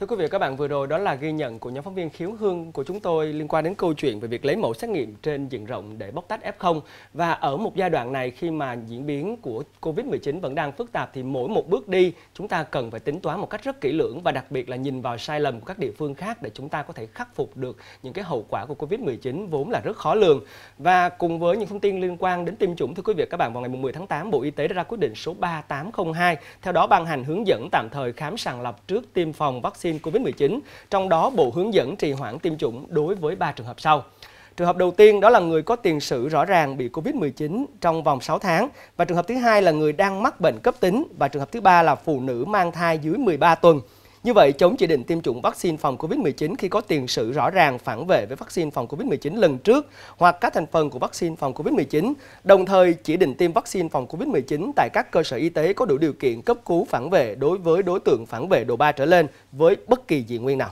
Thưa quý vị và các bạn, vừa rồi đó là ghi nhận của nhóm phóng viên Khiếu Hương của chúng tôi liên quan đến câu chuyện về việc lấy mẫu xét nghiệm trên diện rộng để bóc tách F0. Và ở một giai đoạn này khi mà diễn biến của Covid-19 vẫn đang phức tạp thì mỗi một bước đi chúng ta cần phải tính toán một cách rất kỹ lưỡng và đặc biệt là nhìn vào sai lầm của các địa phương khác để chúng ta có thể khắc phục được những cái hậu quả của Covid-19 vốn là rất khó lường. Và cùng với những thông tin liên quan đến tiêm chủng thưa quý vị và các bạn, vào ngày 10 tháng 8 Bộ Y tế đã ra quyết định số 3802 theo đó ban hành hướng dẫn tạm thời khám sàng lọc trước tiêm phòng vaccine vaccine COVID-19, trong đó Bộ hướng dẫn trì hoãn tiêm chủng đối với 3 trường hợp sau. Trường hợp đầu tiên đó là người có tiền sử rõ ràng bị COVID-19 trong vòng 6 tháng và trường hợp thứ hai là người đang mắc bệnh cấp tính và trường hợp thứ ba là phụ nữ mang thai dưới 13 tuần. Như vậy, chống chỉ định tiêm chủng vaccine phòng COVID-19 khi có tiền sử rõ ràng phản vệ với vaccine phòng COVID-19 lần trước hoặc các thành phần của vaccine phòng COVID-19, đồng thời chỉ định tiêm vaccine phòng COVID-19 tại các cơ sở y tế có đủ điều kiện cấp cứu phản vệ đối với đối tượng phản vệ độ 3 trở lên với bất kỳ dị nguyên nào.